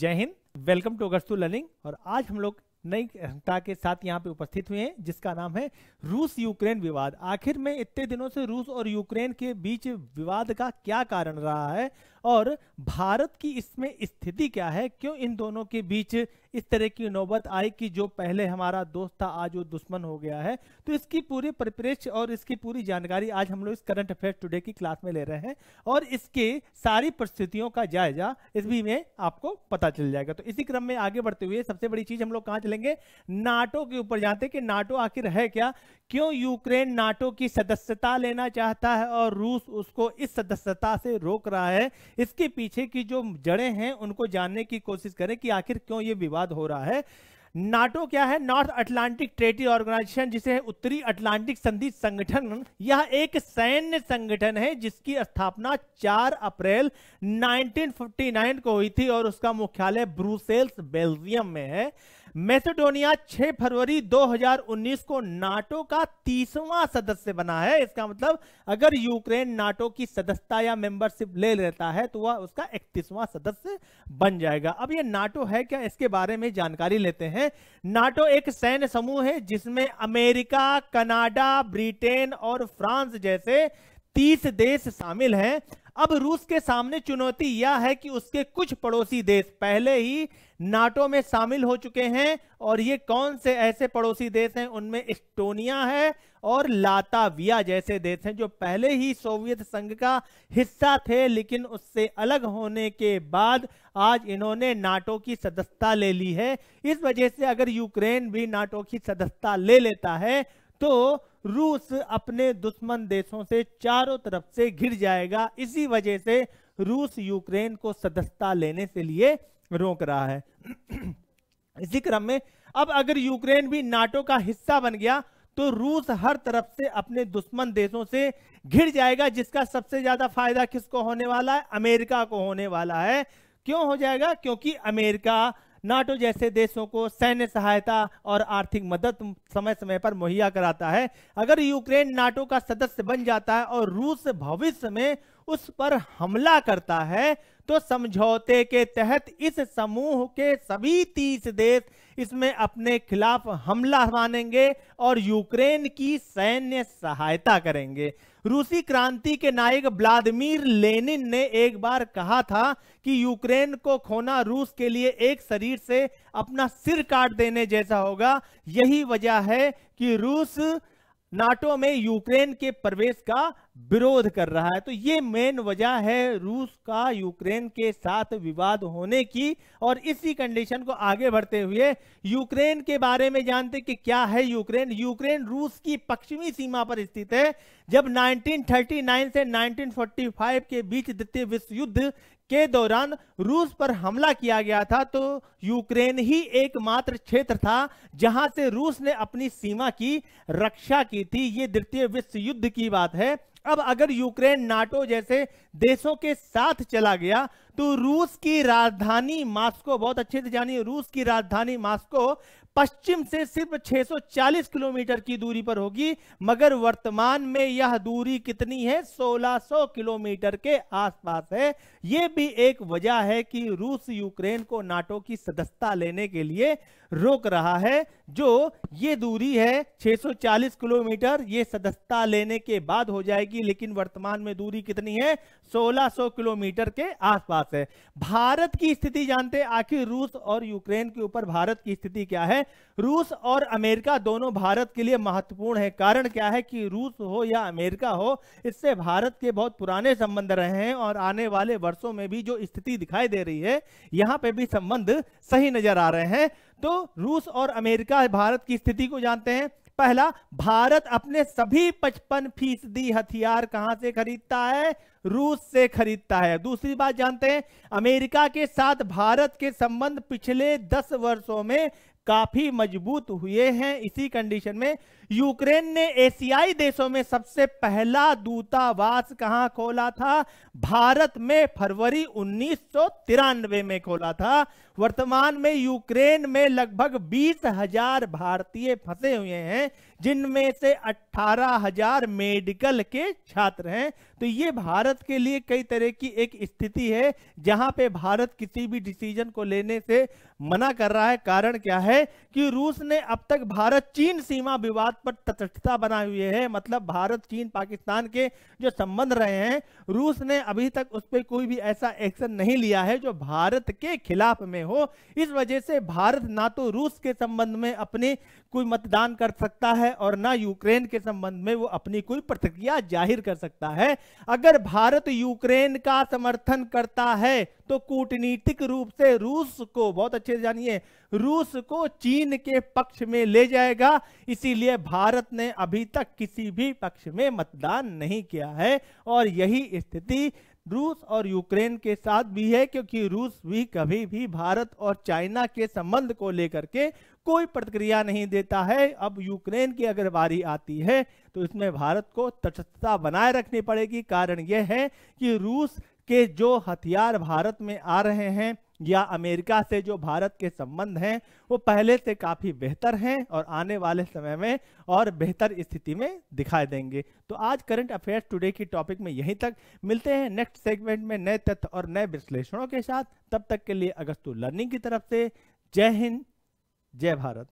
जय Hind welcome to अगस्तु learning और आज हम लोग नई घटना के साथ यहाँ पे उपस्थित हुए हैं जिसका नाम है रूस यूक्रेन विवाद आखिर में इतने दिनों से रूस और यूक्रेन के बीच विवाद का क्या कारण रहा है और भारत की इसमें स्थिति क्या है क्यों इन दोनों के बीच इस तरह की नौबत आई कि जो पहले हमारा दोस्त था आज वो दुश्मन हो गया है तो इसकी पूरी परिप्रेक्ष्य और इसकी पूरी जानकारी आज हम लोग इस करंट अफेयर टुडे की क्लास में ले रहे हैं और इसके सारी परिस्थितियों का जायजा इस भी में आपको पता चल जाएगा तो इसी क्रम में आगे बढ़ते हुए सबसे बड़ी चीज हम लोग कहाँ चलेंगे नाटो के ऊपर जानते कि नाटो आखिर है क्या क्यों यूक्रेन नाटो की सदस्यता लेना चाहता है और रूस उसको इस सदस्यता से रोक रहा है इसके पीछे की जो जड़ें हैं उनको जानने की कोशिश करें कि आखिर क्यों ये विवाद हो रहा है नाटो क्या है नॉर्थ अटलांटिक ट्रेटी ऑर्गेनाइजेशन जिसे उत्तरी अटलांटिक संधि संगठन यह एक सैन्य संगठन है जिसकी स्थापना 4 अप्रैल 1959 को हुई थी और उसका मुख्यालय ब्रूसेल्स बेल्जियम में है मैसेडोनिया 6 फरवरी 2019 को नाटो का तीसवां सदस्य बना है इसका मतलब अगर यूक्रेन नाटो की सदस्यता या मेंबरशिप ले लेता है तो वह उसका इकतीसवां सदस्य बन जाएगा अब यह नाटो है क्या इसके बारे में जानकारी लेते हैं नाटो एक सैन्य समूह है जिसमें अमेरिका कनाडा ब्रिटेन और फ्रांस जैसे तीस देश शामिल हैं अब रूस के सामने चुनौती यह है कि उसके कुछ पड़ोसी देश पहले ही नाटो में शामिल हो चुके हैं और ये कौन से ऐसे पड़ोसी देश हैं उनमें इस्टोनिया है और लाताविया जैसे देश हैं जो पहले ही सोवियत संघ का हिस्सा थे लेकिन उससे अलग होने के बाद आज इन्होंने नाटो की सदस्यता ले ली है इस वजह से अगर यूक्रेन भी नाटो की सदस्यता ले लेता है तो रूस अपने दुश्मन देशों से चारों तरफ से घिर जाएगा इसी वजह से रूस यूक्रेन को सदस्यता लेने से लिए रोक रहा है इसी क्रम में अब अगर यूक्रेन भी नाटो का हिस्सा बन गया तो रूस हर तरफ से अपने दुश्मन देशों से घिर जाएगा जिसका सबसे ज्यादा फायदा किसको होने वाला है अमेरिका को होने वाला है क्यों हो जाएगा क्योंकि अमेरिका नाटो जैसे देशों को सैन्य सहायता और आर्थिक मदद समय समय पर मुहैया कराता है अगर यूक्रेन नाटो का सदस्य बन जाता है और रूस भविष्य में उस पर हमला करता है तो समझौते के तहत इस समूह के सभी तीस देश इसमें अपने खिलाफ हमला मानेंगे और यूक्रेन की सैन्य सहायता करेंगे रूसी क्रांति के नायक व्लादिमीर लेनिन ने एक बार कहा था कि यूक्रेन को खोना रूस के लिए एक शरीर से अपना सिर काट देने जैसा होगा यही वजह है कि रूस नाटो में यूक्रेन के प्रवेश का विरोध कर रहा है तो ये मेन वजह है रूस का यूक्रेन के साथ विवाद होने की और इसी कंडीशन को आगे बढ़ते हुए यूक्रेन के बारे में जानते कि क्या है यूक्रेन यूक्रेन रूस की पश्चिमी सीमा पर स्थित है जब 1939 से 1945 के बीच द्वितीय विश्व युद्ध के दौरान रूस पर हमला किया गया था तो यूक्रेन ही एकमात्र क्षेत्र था जहां से रूस ने अपनी सीमा की रक्षा की थी ये द्वितीय विश्व युद्ध की बात है अब अगर यूक्रेन नाटो जैसे देशों के साथ चला गया तो रूस की राजधानी मास्को बहुत अच्छे से जानिए रूस की राजधानी मास्को पश्चिम से सिर्फ 640 किलोमीटर की दूरी पर होगी मगर वर्तमान में यह दूरी कितनी है 1600 किलोमीटर के आसपास है यह भी एक वजह है कि रूस यूक्रेन को नाटो की सदस्यता लेने के लिए रोक रहा है जो ये दूरी है 640 किलोमीटर ये सदस्यता लेने के बाद हो जाएगी की लेकिन वर्तमान में दूरी कितनी है 1600 किलोमीटर के आसपास है भारत की स्थिति जानते आखिर रूस और यूक्रेन के ऊपर भारत की स्थिति क्या है रूस और अमेरिका दोनों भारत के लिए महत्वपूर्ण है कारण क्या है कि रूस हो या अमेरिका हो इससे भारत के बहुत पुराने संबंध रहे हैं और आने वाले वर्षों में भी जो स्थिति दिखाई दे रही है यहां पे भी संबंध सही नजर आ रहे हैं तो रूस और अमेरिका भारत की स्थिति को जानते हैं पहला भारत अपने सभी पचपन फीसदी हथियार कहां से खरीदता है रूस से खरीदता है दूसरी बात जानते हैं अमेरिका के साथ भारत के संबंध पिछले दस वर्षों में काफी मजबूत हुए हैं इसी कंडीशन में यूक्रेन ने एशियाई देशों में सबसे पहला दूतावास कहां खोला था भारत में फरवरी उन्नीस में खोला था वर्तमान में यूक्रेन में लगभग बीस हजार भारतीय फंसे हुए हैं जिनमें से अट्ठारह हजार मेडिकल के छात्र हैं तो ये भारत के लिए कई तरह की एक स्थिति है जहां पे भारत किसी भी डिसीजन को लेने से मना कर रहा है कारण क्या है कि रूस ने अब तक भारत चीन सीमा विवाद पर तटस्थता बनाए हुए है मतलब भारत चीन पाकिस्तान के जो संबंध रहे हैं रूस ने अभी तक उस पर कोई भी ऐसा एक्शन नहीं लिया है जो भारत के खिलाफ में हो इस वजह से भारत ना तो रूस के संबंध में अपने कोई मतदान कर सकता है है और ना यूक्रेन के संबंध में वो अपनी कोई प्रतिक्रिया जाहिर कर सकता है अगर भारत यूक्रेन का समर्थन करता है तो कूटनीतिक रूप से रूस को बहुत अच्छे से जानिए रूस को चीन के पक्ष में ले जाएगा इसीलिए भारत ने अभी तक किसी भी पक्ष में मतदान नहीं किया है और यही स्थिति रूस और यूक्रेन के साथ भी है क्योंकि रूस भी कभी भी भारत और चाइना के संबंध को लेकर के कोई प्रतिक्रिया नहीं देता है अब यूक्रेन की अगर बारी आती है तो इसमें भारत को तटस्थता बनाए रखनी पड़ेगी कारण यह है कि रूस के जो हथियार भारत में आ रहे हैं या अमेरिका से जो भारत के संबंध हैं वो पहले से काफ़ी बेहतर हैं और आने वाले समय में और बेहतर स्थिति में दिखाई देंगे तो आज करंट अफेयर्स टुडे की टॉपिक में यहीं तक मिलते हैं नेक्स्ट सेगमेंट में नए तथ्य और नए विश्लेषणों के साथ तब तक के लिए अगस्तु लर्निंग की तरफ से जय हिंद जय भारत